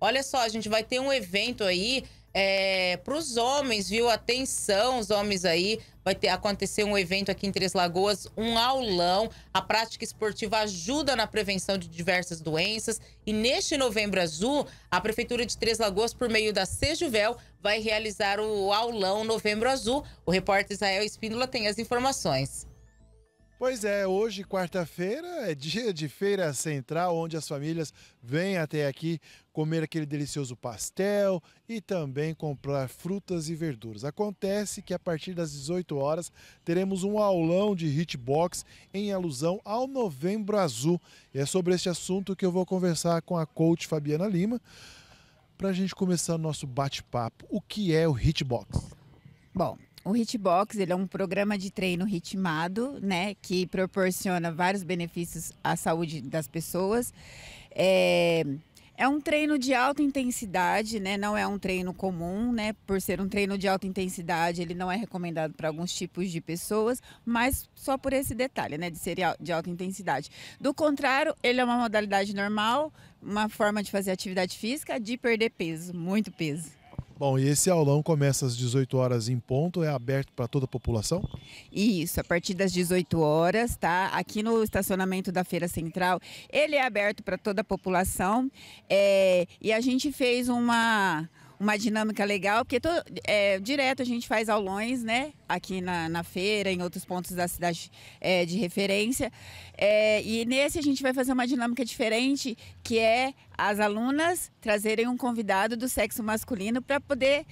Olha só, a gente vai ter um evento aí é, para os homens, viu? Atenção, os homens aí. Vai ter, acontecer um evento aqui em Três Lagoas, um aulão. A prática esportiva ajuda na prevenção de diversas doenças. E neste Novembro Azul, a Prefeitura de Três Lagoas, por meio da Sejuvel, vai realizar o aulão Novembro Azul. O repórter Israel Espíndola tem as informações. Pois é, hoje, quarta-feira, é dia de Feira Central, onde as famílias vêm até aqui comer aquele delicioso pastel e também comprar frutas e verduras. Acontece que a partir das 18 horas teremos um aulão de hitbox em alusão ao Novembro Azul. E é sobre este assunto que eu vou conversar com a coach Fabiana Lima para a gente começar o nosso bate-papo. O que é o hitbox? Bom, o Hitbox ele é um programa de treino ritmado, né, que proporciona vários benefícios à saúde das pessoas. É, é um treino de alta intensidade, né? Não é um treino comum, né? Por ser um treino de alta intensidade, ele não é recomendado para alguns tipos de pessoas, mas só por esse detalhe, né? De ser de alta intensidade. Do contrário, ele é uma modalidade normal, uma forma de fazer atividade física, de perder peso, muito peso. Bom, e esse aulão começa às 18 horas em ponto, é aberto para toda a população? Isso, a partir das 18 horas, tá? Aqui no estacionamento da Feira Central, ele é aberto para toda a população. É, e a gente fez uma uma dinâmica legal, porque to, é, direto a gente faz aulões, né? Aqui na, na feira, em outros pontos da cidade é, de referência. É, e nesse a gente vai fazer uma dinâmica diferente, que é as alunas trazerem um convidado do sexo masculino para poder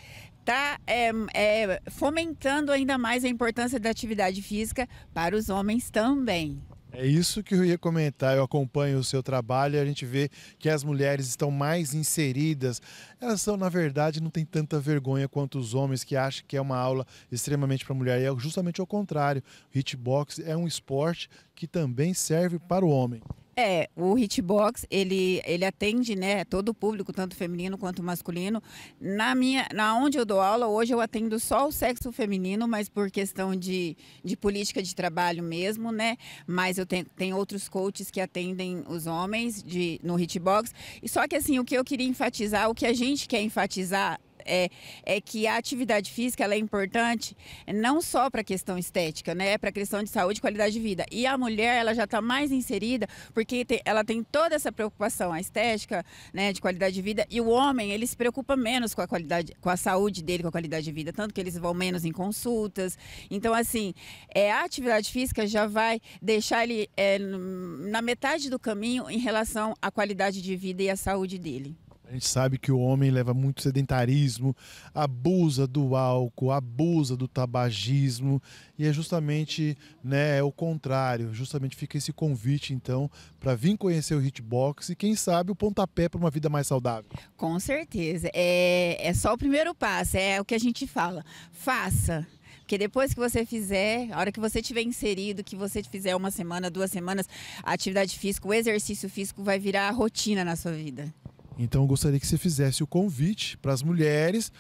tá é, é, fomentando ainda mais a importância da atividade física para os homens também. É isso que eu ia comentar. Eu acompanho o seu trabalho e a gente vê que as mulheres estão mais inseridas. Elas são, na verdade, não têm tanta vergonha quanto os homens que acham que é uma aula extremamente para mulher. E é justamente o contrário. Hitbox é um esporte que também serve para o homem. É, o hitbox, ele, ele atende, né, todo o público, tanto feminino quanto masculino. Na minha, na onde eu dou aula, hoje eu atendo só o sexo feminino, mas por questão de, de política de trabalho mesmo, né? Mas eu tenho, tenho outros coaches que atendem os homens de, no hitbox. E só que assim, o que eu queria enfatizar, o que a gente quer enfatizar é, é que a atividade física ela é importante não só para a questão estética, né? É para a questão de saúde e qualidade de vida. E a mulher, ela já está mais inserida porque tem, ela tem toda essa preocupação a estética, né? De qualidade de vida. E o homem, ele se preocupa menos com a qualidade, com a saúde dele, com a qualidade de vida. Tanto que eles vão menos em consultas. Então, assim, é, a atividade física já vai deixar ele é, na metade do caminho em relação à qualidade de vida e à saúde dele. A gente sabe que o homem leva muito sedentarismo, abusa do álcool, abusa do tabagismo, e é justamente né, é o contrário. Justamente fica esse convite, então, para vir conhecer o hitbox e, quem sabe, o pontapé para uma vida mais saudável. Com certeza. É, é só o primeiro passo, é o que a gente fala. Faça. Porque depois que você fizer, a hora que você tiver inserido, que você fizer uma semana, duas semanas, a atividade física, o exercício físico vai virar rotina na sua vida. Então eu gostaria que você fizesse o convite para as mulheres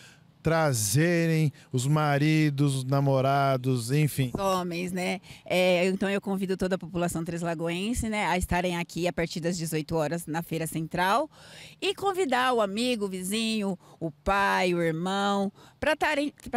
trazerem os maridos, os namorados, enfim. Os homens, né? É, então eu convido toda a população treslagoense né, a estarem aqui a partir das 18 horas na Feira Central e convidar o amigo, o vizinho, o pai, o irmão, para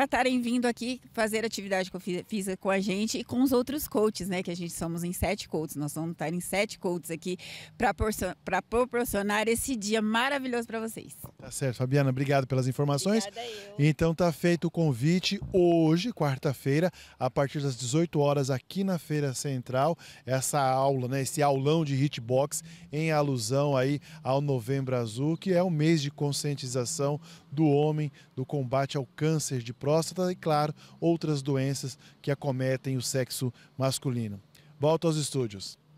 estarem vindo aqui fazer atividade física com a gente e com os outros coaches, né? Que a gente somos em sete coaches, nós vamos estar em sete coaches aqui para proporcionar esse dia maravilhoso para vocês. Tá certo, Fabiana, obrigado pelas informações. Obrigada eu. Então tá feito o convite hoje, quarta-feira, a partir das 18 horas aqui na Feira Central, essa aula, né, esse aulão de hitbox em alusão aí ao Novembro Azul, que é o mês de conscientização do homem do combate ao câncer de próstata e claro, outras doenças que acometem o sexo masculino. Volto aos estúdios.